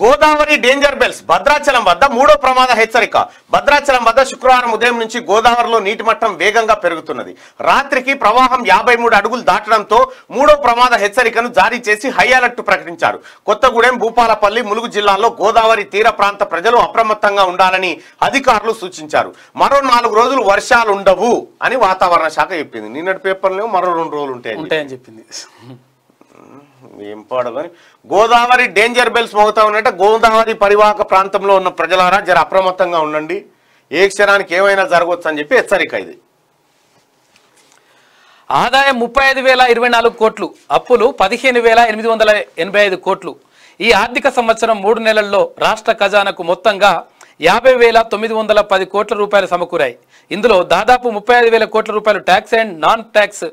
Godavari danger bells Bhadrachalam వద్ద మూడో ప్రమాద హెచ్చరిక భద్రాచలం వద్ద శుక్రవారం ఉదయం నుంచి గోదావరిలో నీటి మట్టం వేగంగా పెరుగుతున్నది రాత్రికి ప్రవాహం యాభై అడుగులు దాటడంతో మూడో ప్రమాద హెచ్చరికను జారీ చేసి హై అలర్ట్ ప్రకటించారు కొత్తగూడెం భూపాలపల్లి ములుగు జిల్లాలో గోదావరి తీర ప్రాంత ప్రజలు అప్రమత్తంగా ఉండాలని అధికారులు సూచించారు మరో నాలుగు రోజులు వర్షాలు ఉండవు అని వాతావరణ శాఖ చెప్పింది నిన్నటి పేపర్లో మరో రెండు రోజులు ఉంటాయి ఉంటాయని చెప్పింది ఏం పాడదని గోదావరి డేంజర్ బెల్స్ మోగుతా ఉన్నట్టే గోదావరి పరివాహక ప్రాంతంలో ఉన్న ప్రజలారా జర అప్రమత్తంగా ఉండండి ఏ క్షణానికి ఏమైనా జరగవచ్చు అని చెప్పి హెచ్చరిక ఇది ఆదాయం ముప్పై ఐదు వేల ఇరవై నాలుగు కోట్లు అప్పులు పదిహేను వేల ఎనిమిది వందల ఎనభై ఐదు కోట్లు ఈ ఆర్థిక సంవత్సరం మూడు నెలల్లో రాష్ట్ర ఖజానాకు మొత్తంగా యాభై వేల తొమ్మిది వందల పది కోట్ల రూపాయలు సమకూరాయి ఇందులో దాదాపు ముప్పై ఐదు వేల కోట్ల రూపాయలు tax and non tax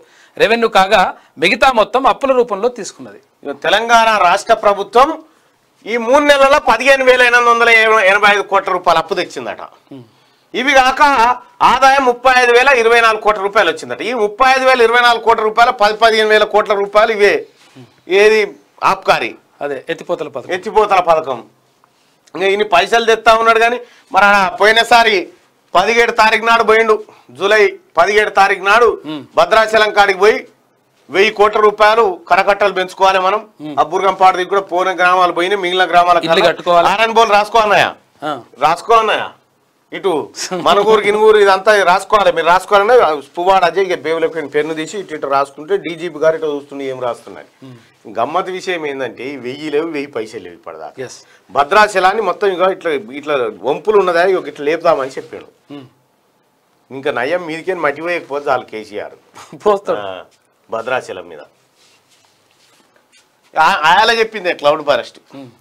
revenue కాగా మిగతా మొత్తం అప్పుల రూపంలో తీసుకున్నది తెలంగాణ రాష్ట్ర ప్రభుత్వం ఈ మూడు నెలల పదిహేను వేల ఎనిమిది వందల ఎనభై ఐదు కోట్ల రూపాయలు అప్పు తెచ్చిందట hmm. ఇవి కాక ఆదాయం ముప్పై ఐదు వేల ఇరవై నాలుగు కోట్ల రూపాయలు వచ్చిందట ఈ ముప్పై ఐదు వేల ఇరవై నాలుగు కోట్ల రూపాయలు పది పదిహేను వేల కోట్ల రూపాయలు ఇవే hmm. ఏది ఆప్కారి అదే ఎత్తిపోతల పథకం ఎత్తిపోతల పథకం ఇంకా ఇన్ని పైసలు తెస్తా ఉన్నాడు కానీ మరి పోయినసారి పదిహేడు తారీఖు నాడు పోయిండు జూలై పదిహేడు తారీఖు నాడు భద్రాచలం కాడికి పోయి వెయ్యి కోట్ల రూపాయలు కరకట్టలు పెంచుకోవాలి మనం అబ్బుర్గంపాడు దగ్గర కూడా పోయిన గ్రామాలు పోయినాయి మిగిలిన గ్రామాలకు ఆర్ఎన్ బోల్ రాసుకోవాలన్నాయా రాసుకోవాలన్నాయా ఇటు మన ఊరికి గినుగూరు ఇదంతా రాసుకోవాలి మీరు రాసుకోవాలంటే పువ్వాడ అజయ్ బేవలపైన పెన్ను తీసి ఇటు ఇటు రాసుకుంటే డీజీపీ గారు ఇటు చూస్తుండే ఏం రాస్తున్నాయి hmm. గమ్మత్ విషయం ఏంటంటే వెయ్యి లేవు వెయ్యి పైసలు లేవు ఇప్పటిదాకా భద్రాచలాన్ని మొత్తం ఇంకా ఇట్లా ఇట్లా వంపులు ఉన్నదా ఇట్లా లేపుదామని చెప్పాడు hmm. ఇంకా నయం మీదకే మట్టిపోయకపోతే చాలు కేసీఆర్ భద్రాచలం మీద ఆయన చెప్పింది క్లౌడ్ ఫారెస్ట్ hmm.